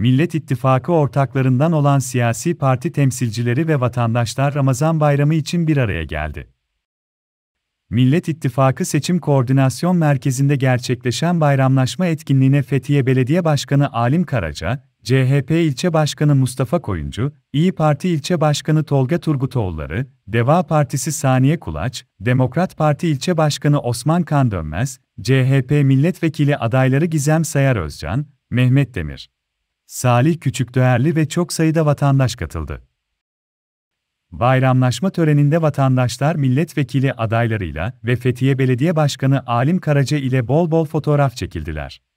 Millet İttifakı ortaklarından olan siyasi parti temsilcileri ve vatandaşlar Ramazan Bayramı için bir araya geldi. Millet İttifakı Seçim Koordinasyon Merkezi'nde gerçekleşen bayramlaşma etkinliğine Fethiye Belediye Başkanı Alim Karaca, CHP İlçe Başkanı Mustafa Koyuncu, İyi Parti İlçe Başkanı Tolga Turgutoğulları, Deva Partisi Saniye Kulaç, Demokrat Parti İlçe Başkanı Osman Kan Dönmez, CHP Milletvekili adayları Gizem Sayar Özcan, Mehmet Demir, Salih Küçükdöğerli ve çok sayıda vatandaş katıldı. Bayramlaşma töreninde vatandaşlar milletvekili adaylarıyla ve Fethiye Belediye Başkanı Alim Karaca ile bol bol fotoğraf çekildiler.